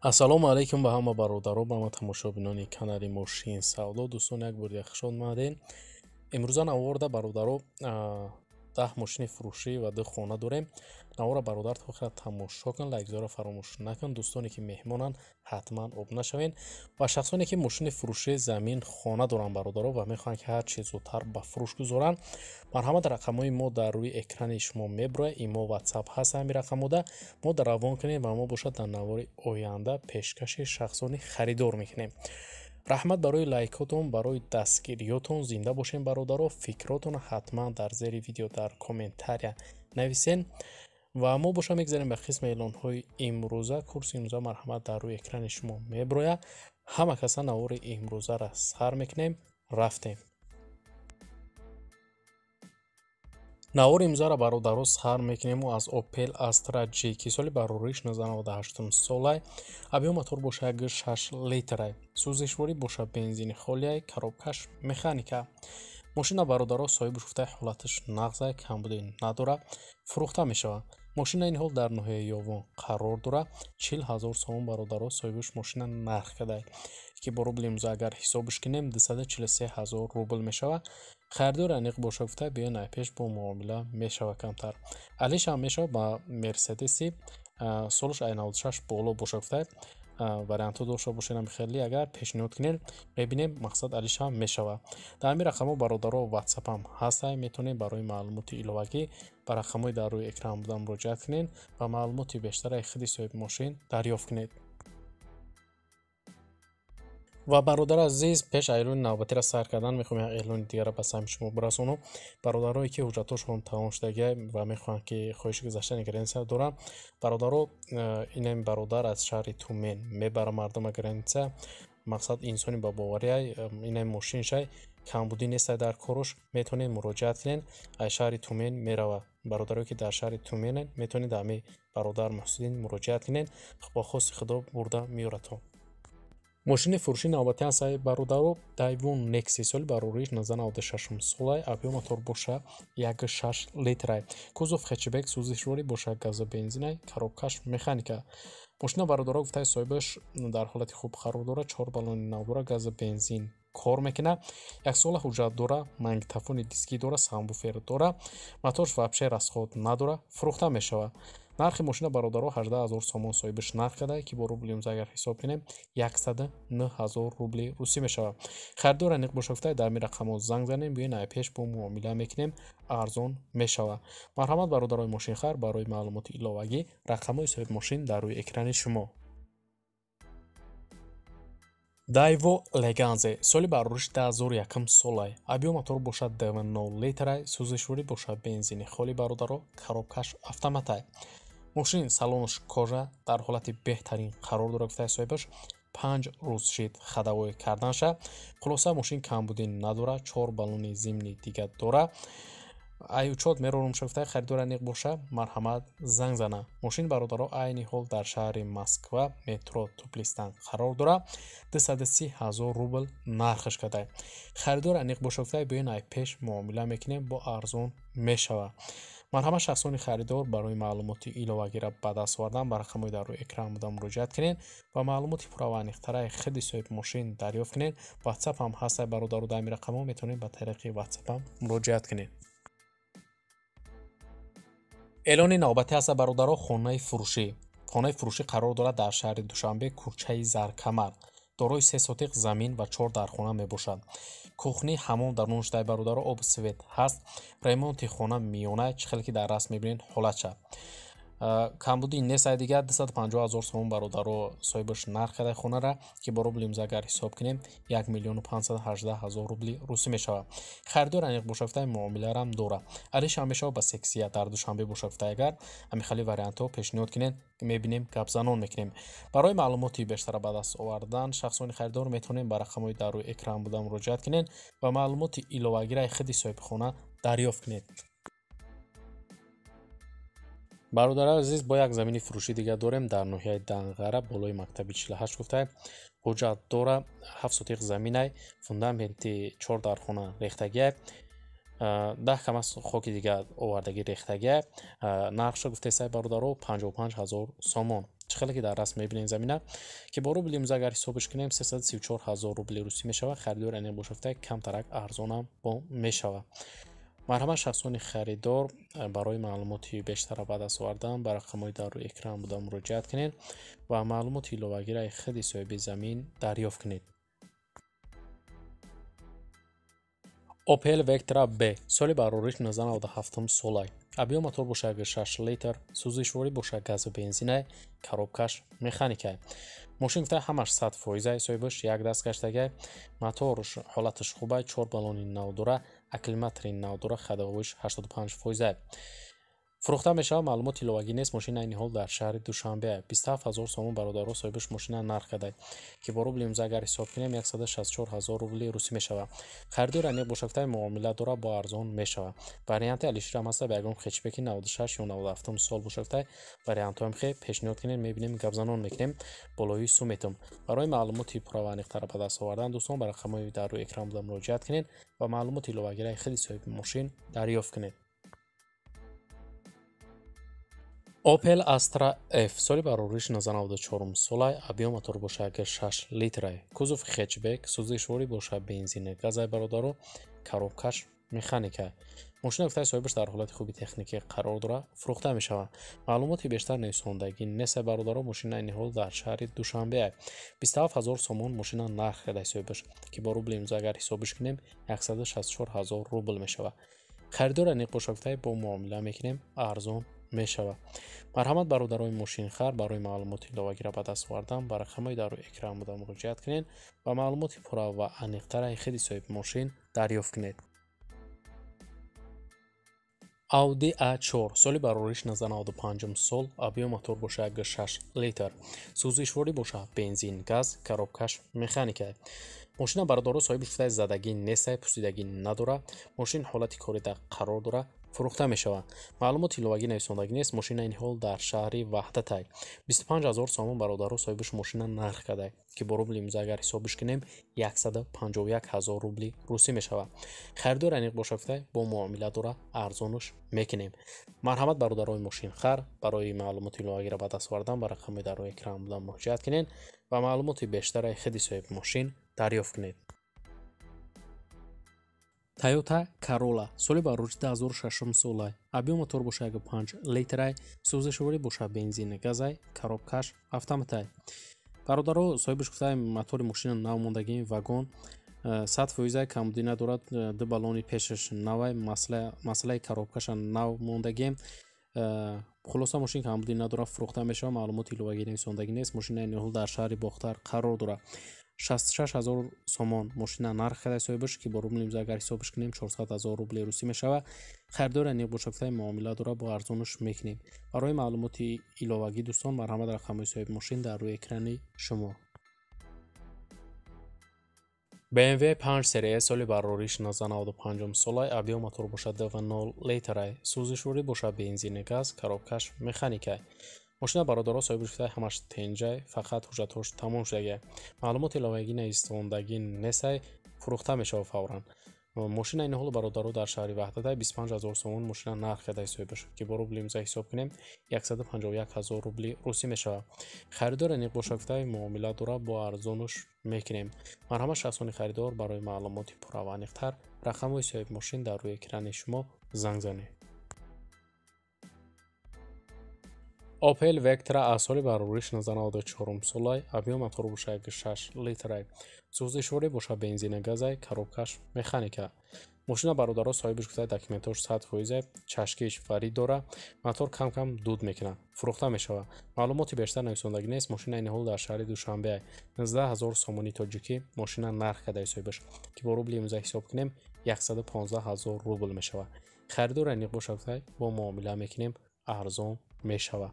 ассалому алайкум ба ҳама бародаро ба ҳама тамошобинони канали мошин савдо дӯстон як бор яхшон мадин имрӯза наворда бародаро даҳ мошини фурӯшӣ ва ду хона дорем навора бародар тохира тамошо кан лайкзора фаромӯш накун дӯстоне ки меҳмонанд ҳатман об нашавен ва шахсоне ки мошини фурӯшӣ замин хона доранд бародаро ва мехоҳанд ки ҳар чи зудтар ба фурӯш гузоранд марҳамат рақамҳои мо дар рӯи экрани шумо меброя имо ватсап ҳаст ҳами рақам буда мо даравон кунем ва мо бошад дар навори оянда пешкаши шахсони харидор мекунем раҳмат барои лайкҳотон барои дастгириётон зинда бошем бародаро фикротон ҳатман дар зери видео дар комментария нависен ва мо боша мегзарем ба қисми эълонҳои имрӯза курси имрӯза марҳамат дар рӯи экрани шумо меброя ҳама каса навори имрӯзара сар мекунем рафтем навор имзара бародаро сар мекунему аз опел астра ж ки соли барори 198 солай объёматор бошаяк 6 литрай сӯзишворӣ боша бензини холияй коробкаш механика мошина бародаро соҳибу шуфтаи ҳолаташ нағзай камбудӣ надора фурӯхта мешавад мошина ин ҳол дар ноҳияи ёвон қарор дора 40 ҳазор сомон бародаро соҳибаш мошина нарх кардай ки бо рубли имзо агар ҳисобуш кунем 243 ҳазор рубл мешава харидори аниқ боша гуфта биён айпеш бо муомила мешава камтар алиш ҳам мешава ба мерседеси солуш ай96 боло боша гуфта варианто дошта бошенам хели агар пешниҳод кунем мебинем мақсад алиш ҳам мешава дар ҳамин рақамо бародаро ватсапам ҳастай метонем барои маълумоти иловагӣ ба рақамҳои дар рӯи экран буда муроҷиат кунед ва маълумоти бештара худи соҳиби мошин дарёфт кунед ва бародар азиз пеш айлони навбатиро сайр кардан мехоҳам як эълони дигара ба сами шумо бирасонам бародарое ки ҳуҷҷатҳошон тамом шудага ва мехоҳанд ки хоҳиши гузаштани граница доранд бародаро э, инами бародар аз шаҳри тумен мебарам мардума граница мақсад инсони ба боварӣ э, инами мошиншай камбудӣ нестай дар корош метавонед муроҷиат кунед аз шаҳри тумен мерава бародаре ки дар шаҳри тумен метавонед ами бародар масудин муроҷиат кунед бо хости худо бурда меёратон мошини фурӯши навбати асаи бародаро дайвун некси соли барори 196 солаи апио мотор боша 16 литрае кузов хечебек сӯзишворӣ боша газа бензинай каробкаш механика мошина бародора гуфтаи соҳибаш дар ҳолати хуб қарор дора чор баллони навдора газа бензин кор мекуна яксола ҳуҷҷат дора магнитофони диски дора самбуфер дора моторш вапше расход надора фурӯхта мешавад нархи мошина бародаро 18000 сомон соҳиби шинахт карда ки бо рубли умз агар ҳисоб кунем 19000 рубли русӣ мешавад харидор аниқ бошафта дами рақамо занг занем биёен айпеш бо муомила мекунем арзон мешавад марҳамат бародарои мошинхар барои маълумоти иловагӣ рақамои соҳиби мошин дар рӯи экрани шумо дайво леганзе соли барориши 201 солай объём мотор бошад 90 литрай сӯзишворӣ бошад бензини холи бародаро коробкаш автоматай мошини салонаш кора дар ҳолати беҳтарин қарор дора гуфтаи соҳибаш панҷ рӯз шид хадавоӣ карданша хулоса мошин камбудӣ надора чор балони зимни дига дора айучот мероромша гуфтаи харидора ниқ боша марҳамат занг зана мошин бародаро айни ҳол дар шаҳри москва метро туплистан қарор дора 230 ҳазор рубл нархаш кардай харидора ниқ боша гуфтаи биёнай пеш муомила мекунем бо арзон мешавад марҳама шахсони харидор барои маълумоти иловагира ба даст овардан ба рақамҳои дар рӯи экранамуда муроҷиат кунед ва маълумоти пуравваниқтараи хиди соҳиби мошин дарёфт кунед ватсапам ҳастай бародару дами рақамҳо метавонед ба тариқи ватсапам муроҷиат кунед эълони навбатӣ аст бародаро хонаи фурӯшӣ хонаи фурӯшӣ қарор дорад дар шаҳри душанбе кӯчаи заркамар дорои се сотиқ замин ва чор дархона мебошад кӯхни ҳамом дар нуждаи бародаро об свет ҳаст ремонти хона миёна чихел ки дар раст мебинед ҳолача камбуди несай дига 250000 сомон бародаро соҳибаш нарх карда хонара ки бо рубли имза агар ҳисоб кунем 1518000 рубли русӣ мешавад харидор аниқ бошафтаи муомиларам дора алиш ҳамешао ба сексия дар душанбе бошафта агар ҳамихали вариантҳо пешниҳод кунед мебинем гапзанон мекунем барои маълумоти бештара ба даст овардан шахсони харидор метавонем ба рақамҳои дар рӯи экран буда муроҷиат кунед ва маълумоти иловагираи хиди соҳибхона дарёфт кунед бародара азиз бо як замини фурӯшӣ дига дорем дар ноҳияи данғара болои мактаби 48 гуфтай ҳуҷҷат дора ҳафт сутиқ заминай фундаменти чор дархона рехтагия даҳ кама хоки дига овардагӣ рехтагия нақша гуфтаи сай бародаро 55 0 сомон чӣ хеле ки дар раст мебинем замина ки бо рубли имзо агар ҳисобиш кунем 334 0 рубли русӣ мешавад харидори аниқ бошафтае камтарак арзонам бо мешавад марҳаба шахсони харидор э, барои маълумоти бештара ба даст овардан ба рақамҳои дару экран буда муроҷиат кунед ва маълумоти иловагираи хиди соҳиби замин дарёфт кунед опел вектра б соли барориш 97 солай объём мотор бошад 6 литр сӯзишворӣ бошад газу бензинае коробкаш механикае мошин гуфтаи ҳамаш 100 фоизае соҳибаш як даст гаштагае мотор ҳолаташ хуба чор баллони навдура اکلمترین ناو درخ خدا 85 فویزه. фурӯхта мешавад маълумоти ловагинес мошини айни ҳол дар шаҳри душанбе 27 ҳазор сомон бародарҳо соҳибаш мошина нарх кардаед ки бо рубли имза агар ҳисоб кунем 164 ҳазор рубли русӣ мешавад харидори амиқ бошакутами муомила дорад бо арзон мешавад варианти алишир ам аста ба ягон хечбеки 96 ё 97 сол бошакутай вариантҳоам хе пешниҳод кунед мебинем гапзанон мекунем болои сумитум барои маълумоти пурраваниқтар ба даст овардан дӯстон ба рақамҳои дар рӯи экран буда муроҷиат кунед ва маълумоти иловагираи хиди соҳиби мошин дарёфт кунед опел астра f соли барориши 94 солай объём атор бошад ки 6 литрае кузуфи хечбек сӯзишворӣ бошад бензине газай бародару коробкаш механика мошина гуфтаи соҳибаш дар ҳолати хуби техникӣ қарор дора фурӯхта мешавад маълумоти бештар нависондагӣ несай бародару мошина айни ҳол дар шаҳри душанбе бистҳафт ҳазор сомон мошина нарх кардаи соҳибаш ки бо рубли имзо агар ҳисобиш кунем 164 ҳазор рубл мешавад харидор аниқ бошагуфтае бо муомила мекунем арзон мешавад марҳамат бародарои мошинхар барои маълумоти иловагира ба даст овардан ба рақамҳои дарои экран буда муроҷиат кунед ва маълумоти пурра ва аниқтараи хиди соҳиби мошин дарёфт кунед audi a4 соли барориш 95 сол объем мотор боша 6 литр сӯзишворӣ боша бензин газ коробкаш механика мошина бародоро соҳиби шуфтаи задагӣ нестай пусидагӣ надора мошин ҳолати корида қарор дора фурӯхта мешавад маълумоти иловагӣ нависондагӣ нест мошина ин ҳол дар шаҳри ваҳдатай 25000 сомон бародару соҳибуш мошина нарх кардай ки бо рубли имза агар ҳисобуш кунем 151000 рубли русӣ мешавад харидори аниқ боша гуфтай бо муомила дора арзонуш мекунем марҳамат бародарои мошинхар барои маълумоти иловагиро ба даст овардан ба рақамои дарои экран будан муроҷиат кунед ва маълумоти бештара худи соҳиби мошин дарёфт кунед тайёта карола соли ба рӯҷи 206 сола объёма торбоша 5 литрай сӯзишворӣ боша бензин газай коробкаш автоматай бародаро соҳибаш гуфтаи мотори мошина навмондагии вагон э, сад фоизаи камудӣ надорад э, ду балони пешаш навай масъалаи коробкаша навмондагӣ э, хулоса мошин камудӣ надорад фурӯхта мешавад маълумоти иловагирисондагӣ нест мошинаи ниҳол дар шаҳри бохтар қарор дорад 66000 сомон мошина нарх хеда соҳибаш ки бо рубл имза агар ҳисобаш кунем 400000 рубли русӣ мешава خریدار نیق بوشکتای معامله دارا با ارزونش میکنیم برای معلومات ایلاوگی دوستان مرحمت رقمای صاحب ماشین در روی اکران شما BMW 5 سری سال براریش نزن 95 سالای اردیو مطور باشد و 0 لیتره سوزشوری باشد بینزین گاز کروکش میخانیکه мошина бародарҳо соҳиби рӯйхатҳои ҳамаш тенҷай фақат ҳуҷҷатҳош тамом шудагӣ маълумоти иловагӣ наистондагӣ несай фурӯхта мешава фавран мошина ин ҳоло бародарҳо дар шаҳри ваҳдатаи 25000 сомон мошина нарх кардаи соҳиба шуд ки бо рубли имза ҳисоб кунем 151000 рубли русӣ мешавад харидор ниқбошофитаи муомила дора бо арзонуш мекунем марҳамат шахсони харидор барои маълумоти пурраваниқтар рақамҳои соҳиби мошин дар рӯи экрани шумо занг занед опел вектра аз соли барори 1994 солай объем авторбушаги 6 литрай сӯзишворӣ боша бензини газай коробкаш механика мошина бародаро соҳибиш гуфтаи документош 100 фоизе чашкиш фарид дора мотор камкам дуд мекунад фурӯхта мешавад маълумоти бештар нависондагӣ нест мошина ин ҳол дар шаҳри душанбе 19000 сомони тоҷикӣ мошина нарх кардаи соҳибаш ки бо рубли имза ҳисоб кунем 115000 рубл мешавад харидор ниқбошагуфтай бо муомила мекунем арзон мешавад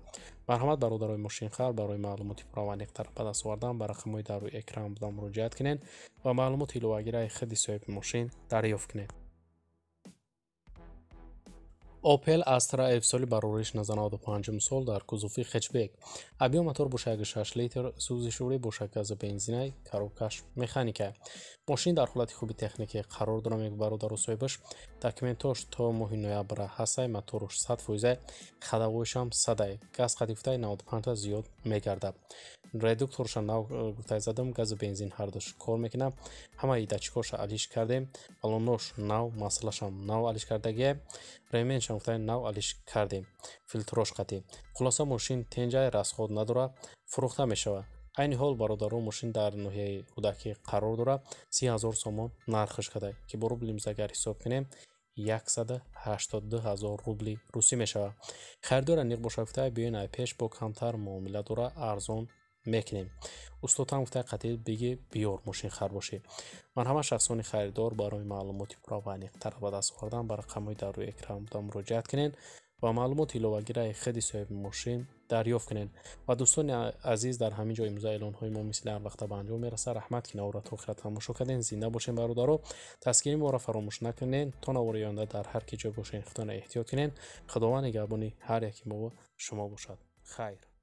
марҳамат бародарои мошинхар барои маълумоти фаровандиқтар ба даст овардан ба рақамҳои дар рӯи экран буда муроҷиат кунед ва маълумоти иловагираи хиди соҳиби мошин дарёфт кунед опел астра эфсоли барориш 95 сол дар кузуфи хечбек объёматор бушаги 6 литр сӯзишвӣ бушаки аз бензинай каробкаш механика мошин дар ҳолати хуби техникӣ қарор дора мегӯ бародару соҳибаш документош то моҳи ноябра ҳастай моторуш 100 фоиза хадағоишам садай газ қатифтаи 95 зиёд мегардад редукторша нав гуфтай задам газу бензин ҳардуш кор мекунам ҳамаи дачикоша алиш кардем балонош нав масъалашам нав алиш кардагие ремен шамхтани нав алиш кардем филтрош қатем хулоса мошин тенҷае расход надора фурӯхта мешавад айни ҳол бародарон мошин дар ноҳияи ҳудакӣ қарор дора с0 0 сомон нархиш карда ки бо рубли мизаги агар ҳисоб кунем 182 0 рубли русӣ мешавад харидори аниқ бошавифта биёин ай пеш бо камтар муомила дора арзон میکنیم استوتان گفته قطعید بگی بیار ماشین خر باشه من همه شخصان خریدار برای و پراونیقتر به دست آوردن برای رقمهای در روی اکرام بوده مراجعت کنین و معلومات الوگیره خیلی صاحب ماشین دریافت کنین و دوستان عزیز در همین جا امضا اعلان های ما مثل هر وقت به انجام میرسه رحمت که نورت آخرت تماشا کردین زنده باشین برادرو تسکین ما را فراموش نکنین تا در هر کجا باشین خودتان احتیاط کنین خداوند نگهبانی هر یکی ما شما باشد خیر